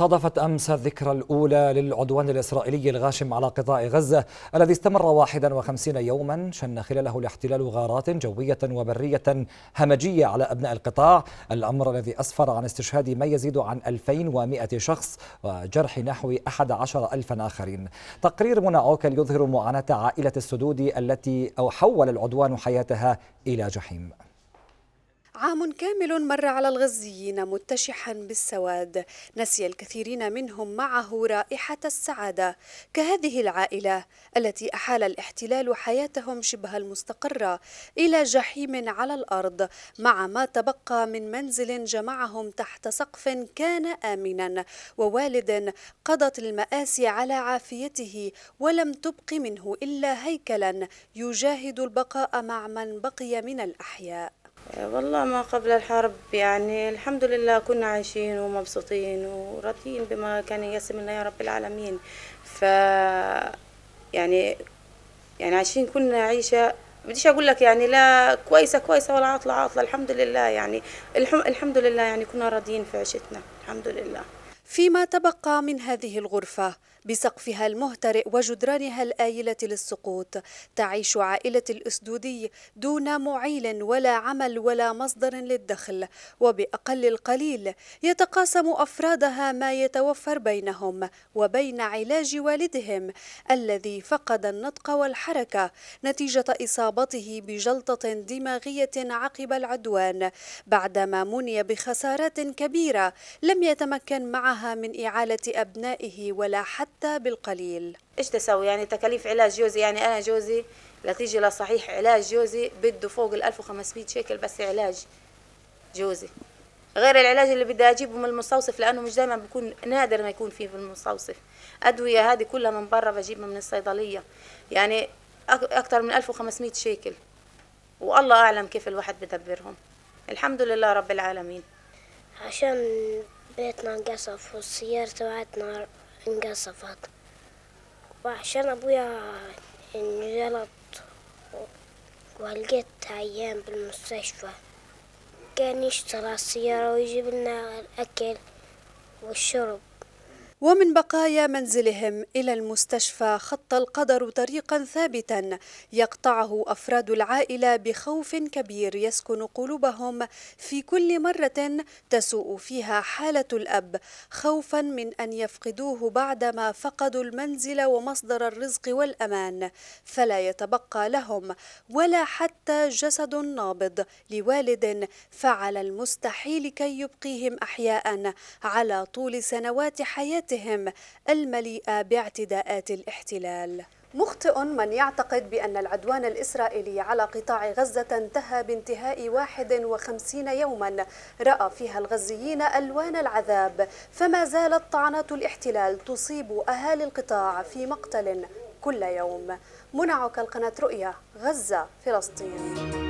صادفت أمس الذكرى الأولى للعدوان الإسرائيلي الغاشم على قطاع غزة الذي استمر 51 يوما شن خلاله الاحتلال غارات جوية وبرية همجية على أبناء القطاع الأمر الذي أسفر عن استشهاد ما يزيد عن 2100 شخص وجرح نحو 11 ألفا آخرين تقرير منى أوكل يظهر معاناة عائلة السدود التي أو حول العدوان حياتها إلى جحيم عام كامل مر على الغزيين متشحا بالسواد نسي الكثيرين منهم معه رائحة السعادة كهذه العائلة التي أحال الاحتلال حياتهم شبه المستقرة إلى جحيم على الأرض مع ما تبقى من منزل جمعهم تحت سقف كان آمنا ووالد قضت المآسي على عافيته ولم تبق منه إلا هيكلا يجاهد البقاء مع من بقي من الأحياء والله ما قبل الحرب يعني الحمد لله كنا عايشين ومبسوطين وراضيين بما كان يقسم لنا يا رب العالمين ف يعني يعني عايشين كنا عيشه بديش اقول لك يعني لا كويسه كويسه ولا عاطله عاطله الحمد لله يعني الحمد لله يعني كنا راضيين في عيشتنا الحمد لله فيما تبقى من هذه الغرفة بسقفها المهترئ وجدرانها الآيلة للسقوط تعيش عائلة الأسدودي دون معيل ولا عمل ولا مصدر للدخل وبأقل القليل يتقاسم أفرادها ما يتوفر بينهم وبين علاج والدهم الذي فقد النطق والحركة نتيجة إصابته بجلطة دماغية عقب العدوان بعدما مني بخسارات كبيرة لم يتمكن معها منعها من إعالة أبنائه ولا حتى بالقليل إيش تسوي يعني تكاليف علاج جوزي يعني أنا جوزي لتيجي لصحيح علاج جوزي بده فوق ال 1500 شيكل بس علاج جوزي غير العلاج اللي بدي اجيبه من المستوصف لانه مش دائما بكون نادر ما يكون فيه في المستوصف ادويه هذه كلها من برا بجيبها من الصيدليه يعني اكثر من 1500 شيكل والله اعلم كيف الواحد بدبرهم الحمد لله رب العالمين عشان بيتنا انقصف والسيارة تبعتنا انقصفت وعشان أبويا انجلط ولقيت أيام بالمستشفى كان يشترى السيارة ويجيب لنا الأكل والشرب ومن بقايا منزلهم إلى المستشفى خط القدر طريقا ثابتا يقطعه أفراد العائلة بخوف كبير يسكن قلوبهم في كل مرة تسوء فيها حالة الأب خوفا من أن يفقدوه بعدما فقدوا المنزل ومصدر الرزق والأمان فلا يتبقى لهم ولا حتى جسد نابض لوالد فعل المستحيل كي يبقيهم أحياء على طول سنوات حياته ومعلوماتهم المليئه باعتداءات الاحتلال مخطئ من يعتقد بأن العدوان الإسرائيلي على قطاع غزة انتهى بانتهاء 51 يوما رأى فيها الغزيين ألوان العذاب فما زالت طعنات الاحتلال تصيب أهالي القطاع في مقتل كل يوم منعك القناة رؤيا غزة فلسطين